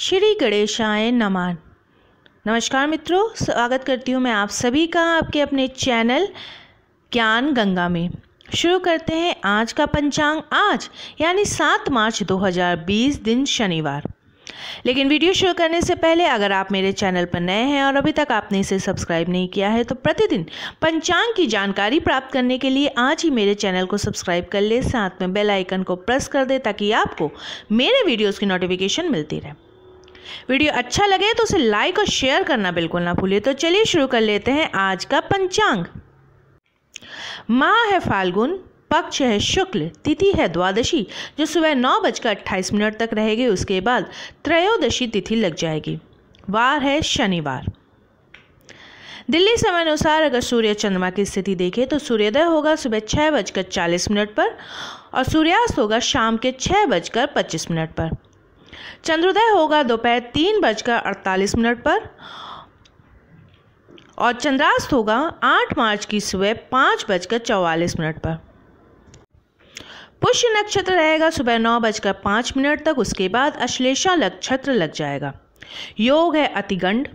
श्री गणेशाय नमान नमस्कार मित्रों स्वागत करती हूँ मैं आप सभी का आपके अपने चैनल ज्ञान गंगा में शुरू करते हैं आज का पंचांग आज यानी सात मार्च 2020 दिन शनिवार लेकिन वीडियो शुरू करने से पहले अगर आप मेरे चैनल पर नए हैं और अभी तक आपने इसे सब्सक्राइब नहीं किया है तो प्रतिदिन पंचांग की जानकारी प्राप्त करने के लिए आज ही मेरे चैनल को सब्सक्राइब कर ले साथ में बेल आइकन को प्रेस कर दे ताकि आपको मेरे वीडियोस की नोटिफिकेशन मिलती रहे वीडियो अच्छा लगे तो उसे लाइक और शेयर करना बिल्कुल ना भूलिए तो चलिए शुरू कर लेते हैं आज का पंचांग माह है फाल्गुन पक्ष है शुक्ल तिथि है द्वादशी जो सुबह नौ बजकर अट्ठाईस मिनट तक रहेगी उसके बाद त्रयोदशी तिथि लग जाएगी वार है शनिवार दिल्ली समय अनुसार अगर सूर्य चंद्रमा की स्थिति देखें तो सूर्योदय होगा सुबह छः बजकर चालीस मिनट पर और सूर्यास्त होगा शाम के छः बजकर पच्चीस मिनट पर चंद्रोदय होगा दोपहर तीन बजकर अड़तालीस मिनट पर और चंद्रास्त होगा आठ मार्च की सुबह पाँच बजकर चौवालीस मिनट पर पुष्य नक्षत्र रहेगा सुबह नौ बजकर पाँच मिनट तक उसके बाद अश्लेषा नक्षत्र लग जाएगा योग है अतिगंड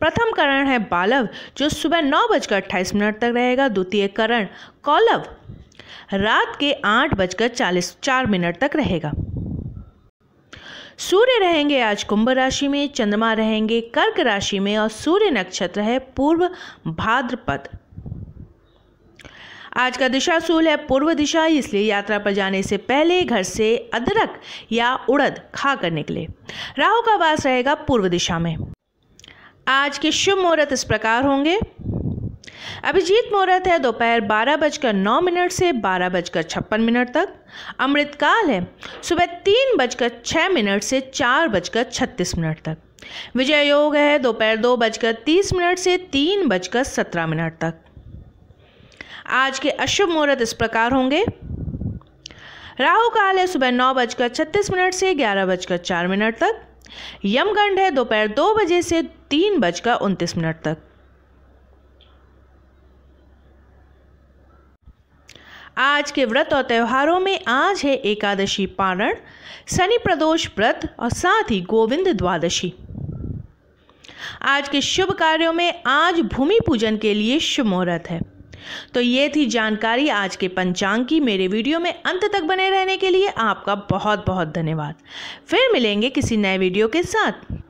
प्रथम करण है बालव जो सुबह नौ बजकर अट्ठाईस मिनट तक रहेगा द्वितीय करण कौलव रात के आठ बजकर चालीस चार मिनट तक रहेगा सूर्य रहेंगे आज कुंभ राशि में चंद्रमा रहेंगे कर्क राशि में और सूर्य नक्षत्र है पूर्व भाद्रपद आज का दिशा सूल है पूर्व दिशा इसलिए यात्रा पर जाने से पहले घर से अदरक या उड़द खा कर निकले राहु का वास रहेगा पूर्व दिशा में आज के शुभ मुहूर्त इस प्रकार होंगे अभिजीत मुहूर्त है दोपहर बारह बजकर नौ मिनट से बारह बजकर छप्पन मिनट तक अमृतकाल है सुबह तीन बजकर छः मिनट से चार बजकर छत्तीस मिनट तक विजय योग है दोपहर दो बजकर तीस मिनट से तीन बजकर सत्रह मिनट तक आज के अशुभ मुहूर्त इस प्रकार होंगे राहु काल है सुबह नौ बजकर छत्तीस मिनट से ग्यारह बजकर चार मिनट तक यमगंड है दोपहर दो बजे से तीन बजकर उनतीस मिनट तक आज के व्रत और त्योहारों में आज है एकादशी पारण शनि प्रदोष व्रत और साथ ही गोविंद द्वादशी आज के शुभ कार्यों में आज भूमि पूजन के लिए शुभ मुहूर्त है तो ये थी जानकारी आज के पंचांग की मेरे वीडियो में अंत तक बने रहने के लिए आपका बहुत बहुत धन्यवाद फिर मिलेंगे किसी नए वीडियो के साथ